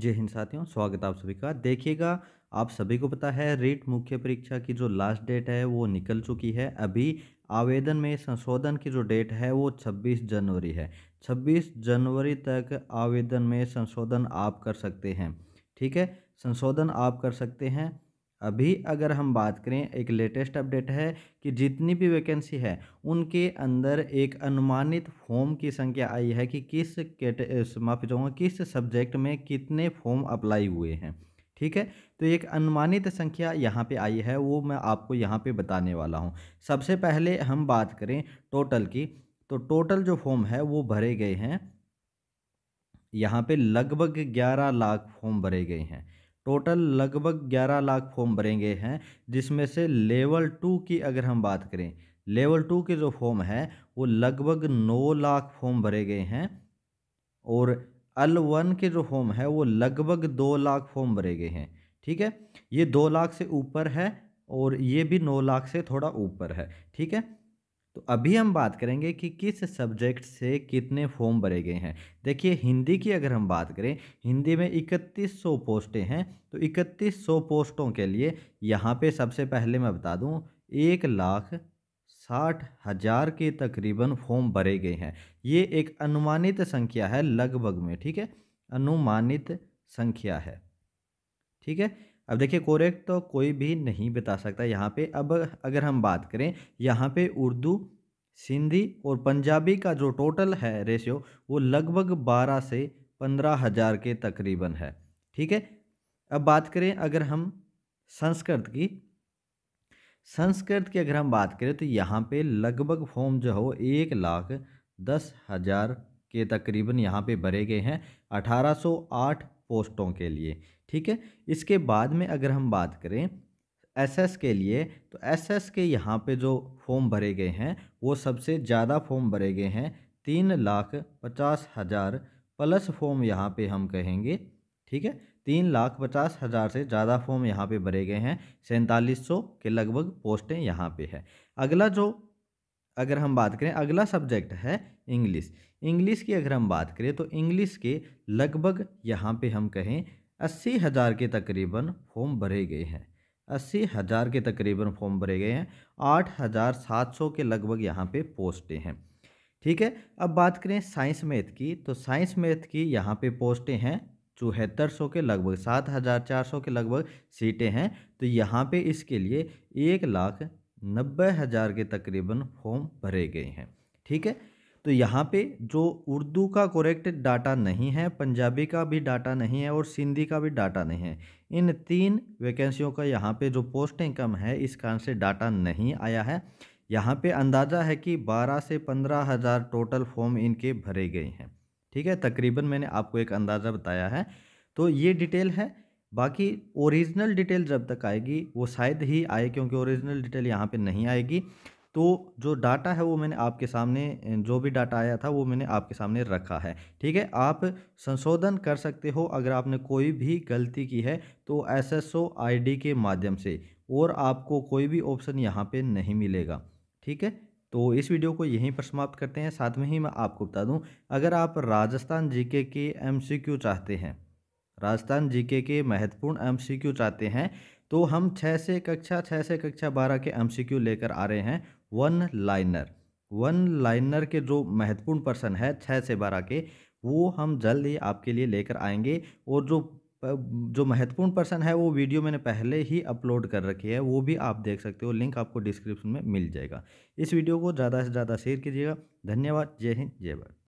जय हिंद साथियों स्वागत आप सभी का देखिएगा आप सभी को पता है रीट मुख्य परीक्षा की जो लास्ट डेट है वो निकल चुकी है अभी आवेदन में संशोधन की जो डेट है वो 26 जनवरी है 26 जनवरी तक आवेदन में संशोधन आप कर सकते हैं ठीक है संशोधन आप कर सकते हैं अभी अगर हम बात करें एक लेटेस्ट अपडेट है कि जितनी भी वैकेंसी है उनके अंदर एक अनुमानित फॉर्म की संख्या आई है कि किस कैटे माफ़ी चाहूँगा किस सब्जेक्ट में कितने फॉर्म अप्लाई हुए हैं ठीक है तो एक अनुमानित संख्या यहाँ पे आई है वो मैं आपको यहाँ पे बताने वाला हूँ सबसे पहले हम बात करें टोटल की तो टोटल जो फॉर्म है वो भरे गए हैं यहाँ पे लगभग ग्यारह लाख फॉर्म भरे गए हैं टोटल लगभग 11 लाख फॉर्म भरे गए हैं जिसमें से लेवल टू की अगर हम बात करें लेवल टू के जो फॉर्म है वो लगभग 9 लाख फॉर्म भरे गए हैं और एल वन के जो फॉर्म है वो लगभग 2 लाख फॉर्म भरे गए हैं ठीक है ये 2 लाख से ऊपर है और ये भी 9 लाख से थोड़ा ऊपर है ठीक है तो अभी हम बात करेंगे कि किस सब्जेक्ट से कितने फॉर्म भरे गए हैं देखिए हिंदी की अगर हम बात करें हिंदी में 3100 पोस्टें हैं तो 3100 पोस्टों के लिए यहाँ पे सबसे पहले मैं बता दूँ एक लाख साठ हज़ार के तकरीबन फॉर्म भरे गए हैं ये एक अनुमानित संख्या है लगभग में ठीक है अनुमानित संख्या है ठीक है अब देखिए कोरेक्ट तो कोई भी नहीं बता सकता यहाँ पे अब अगर हम बात करें यहाँ पे उर्दू सिंधी और पंजाबी का जो टोटल है रेशियो वो लगभग बारह से पंद्रह हज़ार के तकरीबन है ठीक है अब बात करें अगर हम संस्कृत की संस्कृत की अगर हम बात करें तो यहाँ पे लगभग फॉर्म जो हो एक लाख दस हज़ार के तकरीबन यहाँ पे भरे गए हैं आठ पोस्टों के लिए ठीक है इसके बाद में अगर हम बात करें एसएस के लिए तो एसएस के यहाँ पे जो फॉर्म भरे गए हैं वो सबसे ज़्यादा फॉर्म भरे गए हैं तीन लाख पचास हज़ार प्लस फॉर्म यहाँ पे हम कहेंगे ठीक है तीन लाख पचास हज़ार से ज़्यादा फॉर्म यहाँ पे भरे गए हैं सैंतालीस सौ के लगभग पोस्टें यहाँ पे है अगला जो अगर हम बात करें अगला सब्जेक्ट है इंग्लिश इंग्लिश की अगर हम बात करें तो इंग्लिश के लगभग यहाँ पे हम कहें अस्सी हज़ार के तकरीबन फॉर्म भरे गए हैं अस्सी हज़ार के तकरीबन फॉर्म भरे गए हैं आठ हज़ार सात सौ के लगभग यहाँ पे पोस्टें हैं ठीक है अब बात करें साइंस मैथ की तो साइंस मैथ की यहाँ पे पोस्टें हैं चौहत्तर सौ के लगभग सात हज़ार चार सौ के लगभग सीटें हैं तो यहाँ पे इसके लिए एक लाख नब्बे हज़ार के तकरीबन फॉर्म भरे गए हैं ठीक है तो यहाँ पे जो उर्दू का करेक्ट डाटा नहीं है पंजाबी का भी डाटा नहीं है और सिंधी का भी डाटा नहीं है इन तीन वैकेंसियों का यहाँ पे जो पोस्टिंग कम है इस कारण से डाटा नहीं आया है यहाँ पे अंदाज़ा है कि 12 से पंद्रह हज़ार टोटल फॉर्म इनके भरे गए हैं ठीक है तकरीबन मैंने आपको एक अंदाज़ा बताया है तो ये डिटेल है बाकी ओरिजिनल डिटेल जब तक आएगी वो शायद ही आए क्योंकि ओरिजिनल डिटेल यहाँ पे नहीं आएगी तो जो डाटा है वो मैंने आपके सामने जो भी डाटा आया था वो मैंने आपके सामने रखा है ठीक है आप संशोधन कर सकते हो अगर आपने कोई भी गलती की है तो S S O I D के माध्यम से और आपको कोई भी ऑप्शन यहाँ पर नहीं मिलेगा ठीक है तो इस वीडियो को यहीं पर समाप्त करते हैं साथ में ही मैं आपको बता दूं अगर आप राजस्थान जीके के एमसीक्यू चाहते हैं राजस्थान जीके के महत्वपूर्ण एमसीक्यू चाहते हैं तो हम छः से कक्षा छः से कक्षा बारह के एमसीक्यू लेकर आ रहे हैं वन लाइनर वन लाइनर के जो महत्वपूर्ण पर्सन है छः से बारह के वो हम जल्द ही आपके लिए लेकर आएंगे और जो जो महत्वपूर्ण पर्सन है वो वीडियो मैंने पहले ही अपलोड कर रखी है वो भी आप देख सकते हो लिंक आपको डिस्क्रिप्शन में मिल जाएगा इस वीडियो को ज़्यादा से ज़्यादा शेयर कीजिएगा धन्यवाद जय हिंद जय भारत